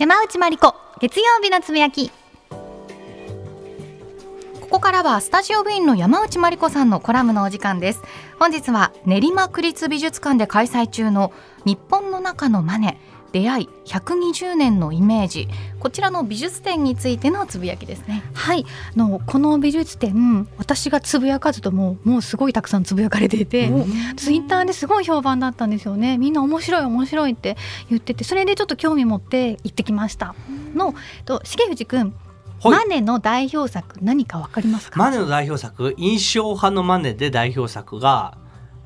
山内真理子月曜日のつぶやきここからはスタジオ部員の山内真理子さんのコラムのお時間です本日は練馬区立美術館で開催中の日本の中のマネ出会い120年のイメージこちらの美術展についてのつぶやきですねはいのこの美術展私がつぶやかずとももうすごいたくさんつぶやかれていてツイッターですごい評判だったんですよねみんな面白い面白いって言っててそれでちょっと興味持って行ってきましたのと重藤くんマネの代表作何かわかりますかマネの代表作印象派のマネで代表作がわ、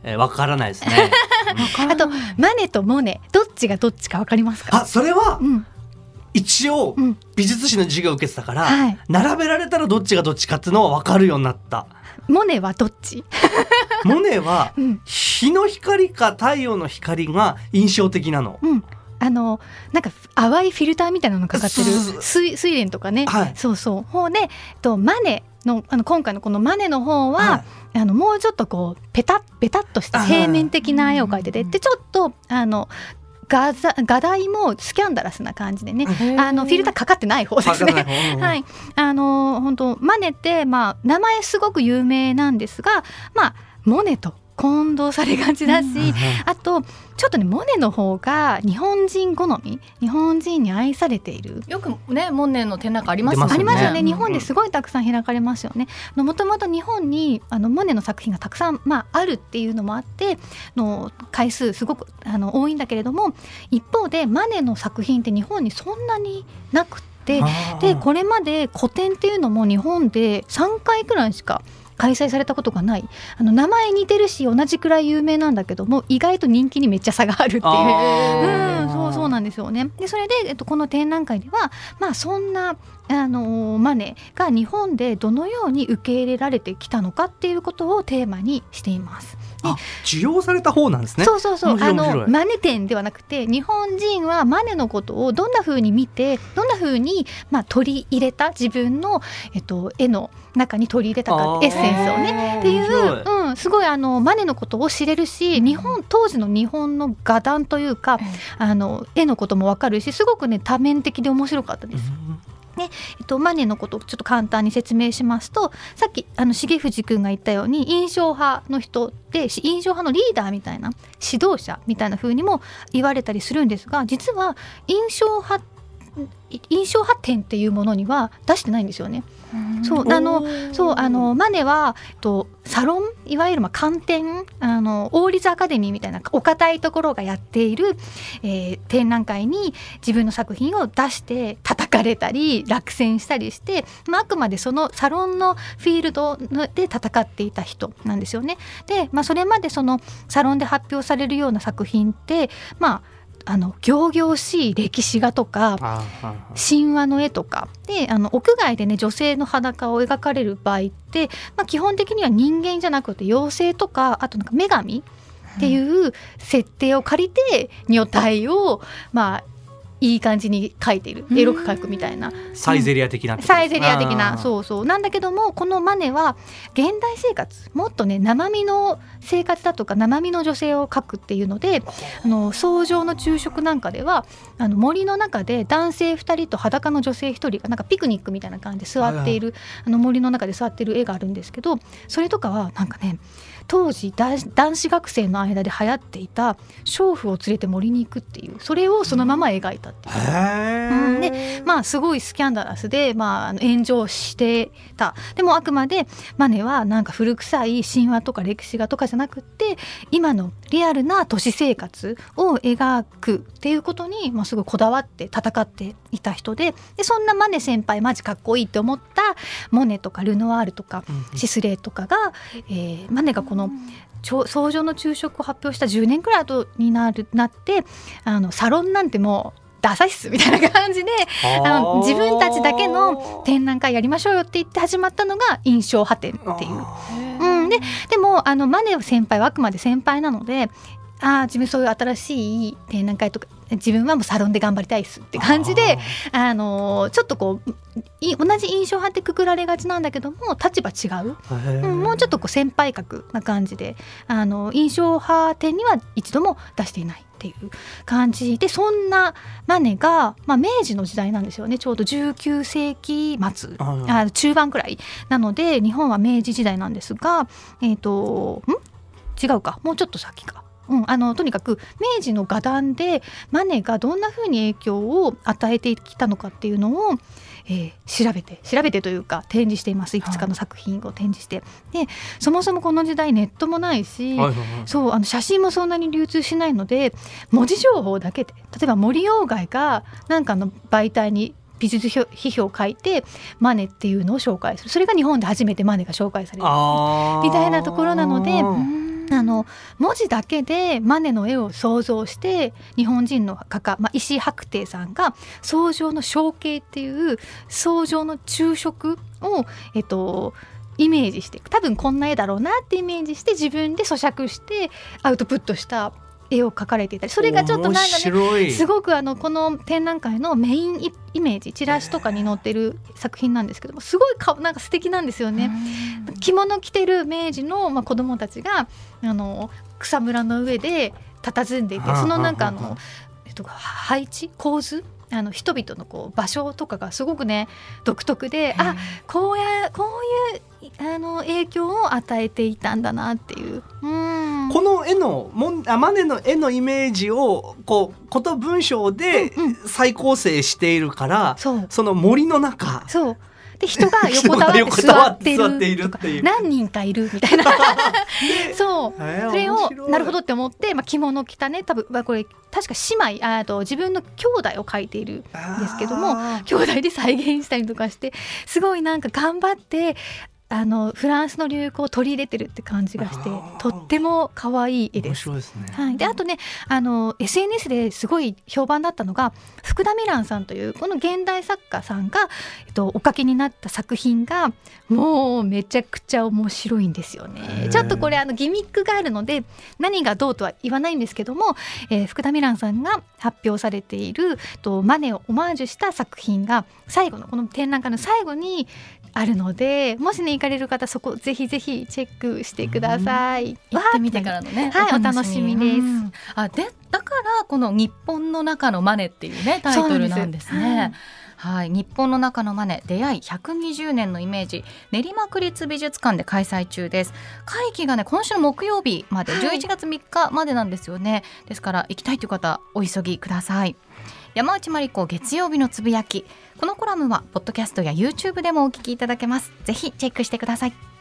えー、からないですね あとマネとモネどっちがどっちかわかりますかあそれは、うん一応美術史の授業を受けてたから、うんはい、並べられたらどっちがどっちかっていうのはわかるようになったモネはどっち モネは日の光か太陽の光が印象的なの、うん、あのなんか淡いフィルターみたいなのかかってる水蓮とかね、はい、そうそうほうねとマネのあの今回のこの「マネ」の方は、あのもうちょっとこうペタッペタッとした平面的な絵を描いてて、でちょっとあの画画題もスキャンダラスな感じでねあのフィルターかかってない方ですね。はい、あの本当マネって、まあ、名前すごく有名なんですが、まあ、モネと混同されがちだし、あとちょっとねモネの方が日本人好み日本人に愛されているよくねモネの展覧会ありますよね、ね、ありますよね日本ですごいたくさん開かれますよねもともと日本にあのモネの作品がたくさん、まあ、あるっていうのもあっての回数すごくあの多いんだけれども一方でマネの作品って日本にそんなになくてでこれまで古典っていうのも日本で3回くらいしか開催されたことがないあの名前似てるし同じくらい有名なんだけども意外と人気にめっちゃ差があるっていう。うそうなんですよねでそれで、えっと、この展覧会では、まあ、そんなあのマネーが日本でどのように受け入れられてきたのかっていうことをテーマにしています。需要された方なんですね。そうそうそう。あのマネ展ではなくて、日本人はマネのことをどんなふうに見て、どんなふうにまあ取り入れた自分のえっと絵の中に取り入れたかエッセンスをねっていう、うん、、すごいあのマネのことを知れるし、日本当時の日本の画壇というか、あの絵のことも分かるしすごくね多面的で面白かったです。ねえっと、マネのことをちょっと簡単に説明しますとさっきあの重藤君が言ったように印象派の人で印象派のリーダーみたいな指導者みたいな風にも言われたりするんですが実は印象派って印象発展っていうものには出してないんですよね。そうあのそうあのマネはとサロンいわゆるまあ観点あの王立アカデミーみたいなお堅いところがやっている、えー、展覧会に自分の作品を出して叩かれたり落選したりして、まあ、あくまでそのサロンのフィールドで戦っていた人なんですよね。で、まあ、それまでそのサロンで発表されるような作品ってまああの仰々しい歴史画とか神話の絵とかであの屋外でね女性の裸を描かれる場合って、まあ、基本的には人間じゃなくて妖精とかあとなんか女神っていう設定を借りて女体をまあいい感じに書いているエロく書くみたいなサイゼリア的なサイゼリア的なそうそうなんだけどもこのマネは現代生活もっとね生身の生活だとか生身の女性を書くっていうのであの創上の昼食なんかではあの森の中で男性2人と裸の女性1人がなんかピクニックみたいな感じで座っているあの森の中で座ってる絵があるんですけどそれとかはなんかね当時男子学生の間で流行っていた娼婦を連れて森に行くっていうそれをそのまま描いたっていう。うん、でまあすごいスキャンダラスで、まあ、炎上してたでもあくまでマネはなんか古臭い神話とか歴史画とかじゃなくって今のリアルな都市生活を描くっていうことに、まあ、すごいこだわって戦っていた人ででそんなマネ先輩マジかっこいいって思ったモネとかルノワールとかシスレーとかが、えー、マネがこうこの創上の昼食を発表した10年くらい後になるなってあのサロンなんてもうダサいっすみたいな感じであの自分たちだけの展覧会やりましょうよって言って始まったのが印象派展っていう。うん、ででもあのマネ先輩はあくまで先輩なのでああ自分そういう新しい展覧会とか自分はもうサロンで頑張りたいっすって感じであのちょっとこう同じ印象派ってくくられがちなんだけども立場違う、うん、もうちょっとこう先輩格な感じであの印象派展には一度も出していない。っていう感じでそんなマネが、まあ、明治の時代なんですよねちょうど19世紀末あ中盤くらいなので日本は明治時代なんですがえっ、ー、とん違うかもうちょっと先かうん、あのとにかく明治の画壇でマネがどんなふうに影響を与えてきたのかっていうのを、えー、調べて調べてというか展示していますいくつかの作品を展示して、はい、でそもそもこの時代ネットもないし、そうあの写真もそんなに流通しないので文字情報だけで例えば森鴎外が何かの媒体に美術批評を書いてマネっていうのを紹介するそれが日本で初めてマネが紹介されるみたいなところなので。うんあの文字だけでマネの絵を想像して日本人の画家、まあ、石井白帝さんが「創像の象形」っていう創像の昼食を、えっと、イメージして多分こんな絵だろうなってイメージして自分で咀嚼してアウトプットした絵を描かれていたりそれがちょっとなんかねすごくあのこの展覧会のメインイメージチラシとかに載ってる作品なんですけどもすごいかなんか素敵なんですよね。着物着てる明治の、まあ、子供たちがあの草むらの上で佇んでいてそのなんかあの、えっと、配置構図あの人々のこう場所とかがすごくね独特であこうやこういうあの影響を与えていたんだなっていう。うんこの絵のもんあマネの絵のイメージをこうこと文章で再構成しているから、うんうん、その森の中そう人が 横たわって座ってるとか何人かいるみたいな そうそれをなるほどって思って、まあ、着物着たね多分まあ、これ確か姉妹あと自分の兄弟を描いているんですけども兄弟で再現したりとかしてすごいなんか頑張ってあのフランスの流行を取り入れてるって感じがしてとっても可愛い絵です。面白いですね、はい、であとねあの SNS ですごい評判だったのが福田美蘭さんというこの現代作家さんが、えっと、お書きになった作品がもうめちゃくちゃ面白いんですよね。ちょっとこれあのギミックがあるので何がどうとは言わないんですけども、えー、福田美蘭さんが発表されているとマネをオマージュした作品が最後のこの展覧会の最後にあるのでもしね行かれる方そこぜひぜひチェックしてください、行ってみてからのねはいお楽しみです、あでだからこの日本の中のマネっていうねタイトルなんですねはい、日本の中のマネ出会い120年のイメージ練馬区立美術館で開催中です会期がね今週の木曜日まで、はい、11月3日までなんですよねですから行きたいという方お急ぎください山内真理子月曜日のつぶやきこのコラムはポッドキャストや YouTube でもお聞きいただけますぜひチェックしてください